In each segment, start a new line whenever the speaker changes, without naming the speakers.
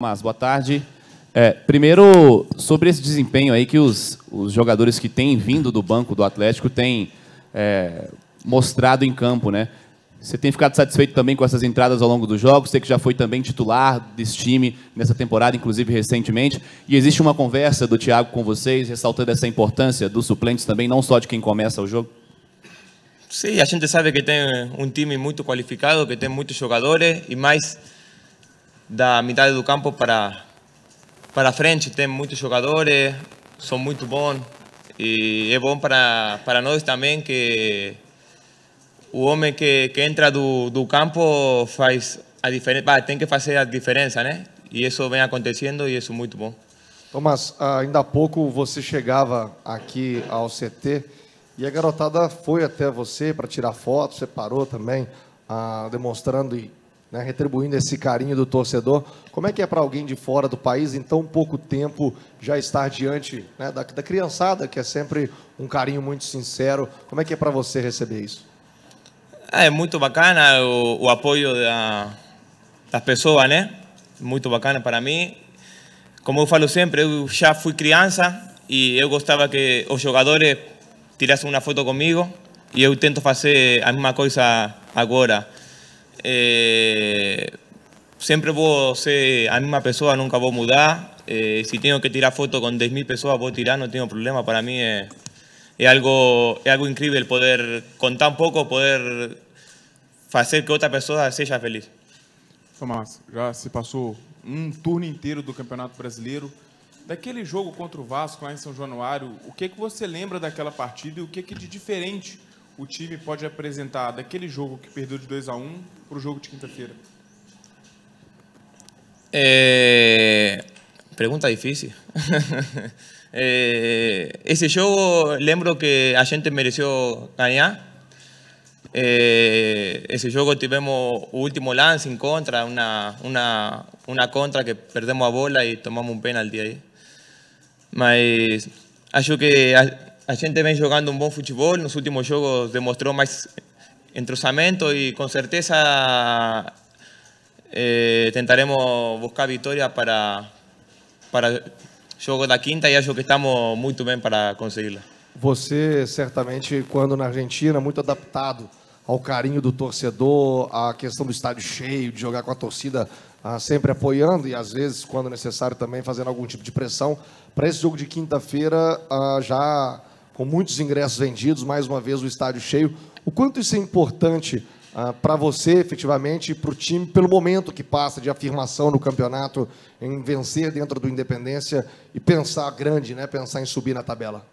Mas, boa tarde. É, primeiro, sobre esse desempenho aí que os, os, jogadores que têm vindo do banco do Atlético têm é, mostrado em campo, né? Você tem ficado satisfeito também com essas entradas ao longo dos jogos? Você que já foi também titular desse time nessa temporada, inclusive recentemente. E existe uma conversa do Thiago com vocês, ressaltando essa importância dos suplentes também, não só de quem começa o jogo?
Sim, a gente sabe que tem um time muito qualificado, que tem muitos jogadores e mais da metade do campo para, para frente. Tem muitos jogadores, são muito bons. E é bom para, para nós também que o homem que, que entra do, do campo faz a diferença, tem que fazer a diferença, né? E isso vem acontecendo e isso é muito bom.
Tomás, ainda há pouco você chegava aqui ao CT e a garotada foi até você para tirar foto, você parou também, ah, demonstrando e né, retribuindo esse carinho do torcedor. Como é que é para alguém de fora do país, em tão pouco tempo, já estar diante né, da, da, criançada, que é sempre um carinho muito sincero? Como é que é para você receber isso?
Ah, é muito bacana o, o apoio da, das pessoas, né? Muito bacana para mim. Como eu falo sempre, eu já fui criança e eu gostava que os jogadores tirassem uma foto comigo e eu tento fazer a mesma coisa agora. Eh, sempre vou ser a mesma pessoa, nunca vou mudar. Eh, se tenho que tirar foto com 10.000 pessoas, vou tirar, não tenho problema. Para mim é, algo, é algo incrível poder, contar tão pouco, poder fazer que outra pessoa seja feliz. Tomás, já se passou um turno inteiro do Campeonato Brasileiro. Daquele jogo contra o Vasco lá em São Januário, o que, é que você
lembra daquela partida e o que, é que é de diferente o time pode apresentar daquele jogo que
perdeu de 2 a 1 um, para o jogo de quinta-feira? É... Pergunta difícil. é... Esse jogo, lembro que a gente mereceu ganhar. É, esse jogo tivemos o último lance em contra, uma uma uma contra que perdemos a bola e tomamos um penalti aí. Mas acho que a gente vem jogando um bom futebol, nos últimos jogos demonstrou mais entrosamento e com certeza eh, tentaremos buscar vitória para, para jogo da quinta e acho que estamos muito bem para consegui-la.
Você, certamente, quando na Argentina, muito adaptado ao carinho do torcedor, à questão do estádio cheio, de jogar com a torcida ah, sempre apoiando e às vezes, quando necessário, também fazendo algum tipo de pressão. Para esse jogo de quinta-feira, ah, já com muitos ingressos vendidos, mais uma vez o estádio cheio. O quanto isso é importante ah, para você, efetivamente, e para o time, pelo momento que passa de afirmação no campeonato, em vencer dentro do Independência e pensar grande, né? pensar em subir na tabela?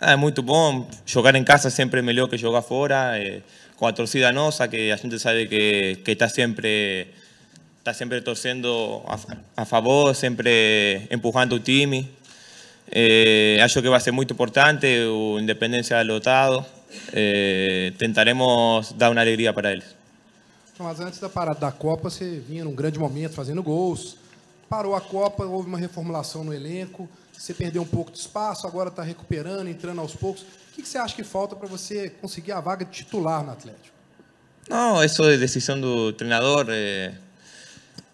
É, é muito bom. Jogar em casa sempre é melhor que jogar fora. É, com a torcida nossa, que a gente sabe que está sempre está sempre torcendo a, a favor, sempre empurrando o time. Eh, acho que vai ser muito importante, o Independência del Eh, tentaremos dar uma alegria para eles.
Então, mas antes da parada da Copa, você vinha num grande momento fazendo gols. Parou a Copa, houve uma reformulação no elenco, você perdeu um pouco de espaço, agora está recuperando, entrando aos poucos. O que você acha que falta para você conseguir a vaga de titular no Atlético?
Não, isso é decisão do treinador. Eh,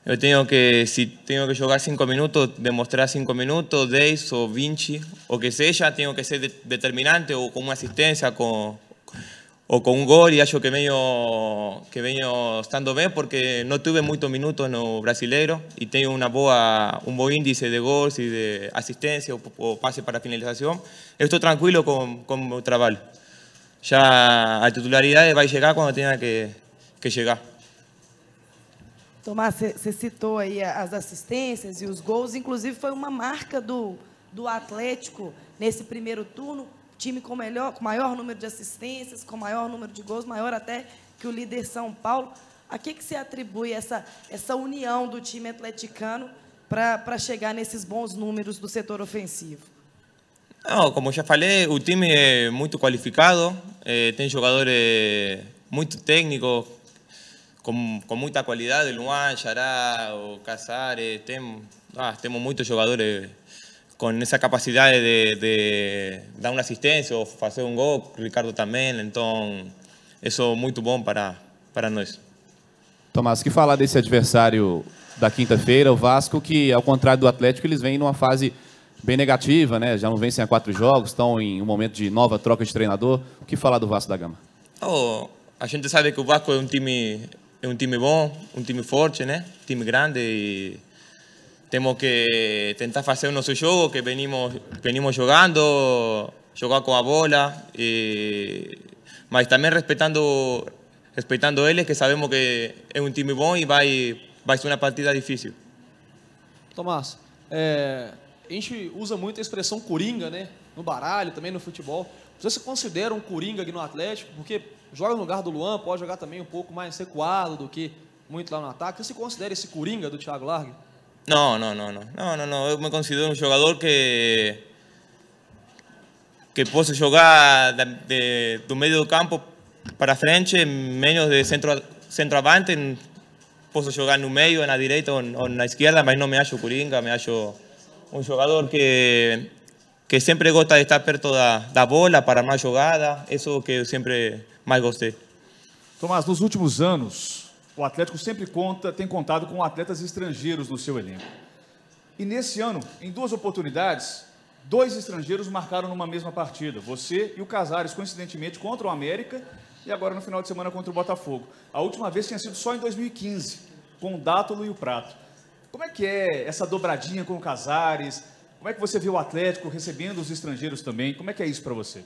Yo tengo que, si tengo que jugar cinco minutos, demostrar cinco minutos, 10 o Vinci o que sea, tengo que ser determinante o con una asistencia o con un gol y acho que vengo, que vengo estando bien porque no tuve muchos minutos en el brasileiro y tengo una boa, un buen índice de gols y de asistencia o, pase para finalización. Estoy tranquilo con, con mi trabajo. Ya a titularidad va a llegar cuando tenga que llegar.
Tomás, você citou aí as assistências e os gols, inclusive foi uma marca do, do Atlético nesse primeiro turno, time com, melhor, com maior número de assistências, com maior número de gols, maior até que o líder São Paulo. A que, que se atribui essa, essa união do time atleticano para chegar nesses bons números do setor ofensivo?
Não, como já falei, o time é muito qualificado, é, tem jogadores muito técnicos, com, muita qualidade, Luan, Xará, o Casares, temos, ah, temos muitos jogadores com essa capacidade de, de, dar uma assistência ou fazer um gol, Ricardo também, então isso é muito bom para, para nós.
Tomás, que falar desse adversário da quinta-feira, o Vasco, que ao contrário do Atlético, eles vêm numa fase bem negativa, né? Já não vencem a quatro jogos, estão em um momento de nova troca de treinador. O que falar do Vasco da Gama?
Oh, a gente sabe que o Vasco é um time é um time bom, um time forte, né? Um time grande e temos que tentar fazer o nosso jogo que venimos, venimos jogando, jogar com a bola, e, mas também respeitando, respeitando eles, que sabemos que é um time bom e vai, vai ser uma partida difícil.
Tomás, é, a gente usa muito a expressão coringa, né? No baralho, também no futebol. Você se considera um coringa aqui no Atlético? Porque joga no lugar do Luan, pode jogar também um pouco mais recuado do que muito lá no ataque. Você se considera esse coringa do Thiago Largue?
Não, não, não, não, não, não. Eu me considero um jogador que que posso jogar de, de, do meio do campo para frente, menos de centro centroavante, posso jogar no meio, na direita ou, ou na esquerda, mas não me acho coringa, me acho um jogador que que sempre gosta de estar perto da, bola para mais jogada, isso que eu sempre mais gostei. Tomás, nos últimos
anos, o Atlético sempre conta, tem contado com atletas estrangeiros no seu elenco. E nesse ano, em duas oportunidades, dois estrangeiros marcaram numa mesma partida. Você e o Casares, coincidentemente, contra o América e agora no final de semana contra o Botafogo. A última vez tinha sido só em 2015, com o Dátulo e o Prato. Como é que é essa dobradinha com o Casares? Como é que você vê o Atlético recebendo os estrangeiros também? Como é que é isso para
você?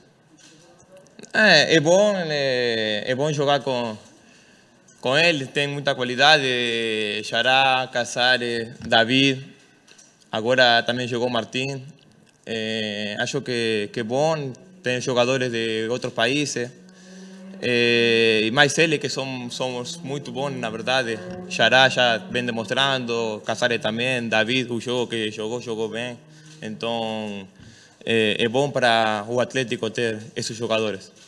É, é bom, é, é, bom jogar com com ele, tem muita qualidade, Xará, Casares, David, agora também jogou Martim. É, acho que, que é bom, tem jogadores de outros países. É, e mais ele, que são, somos muito bons, na verdade. Xará já vem demonstrando, Casares também, David, o jogo que jogou, jogou bem. Entonces eh, es bueno para o Atlético tener esos jugadores.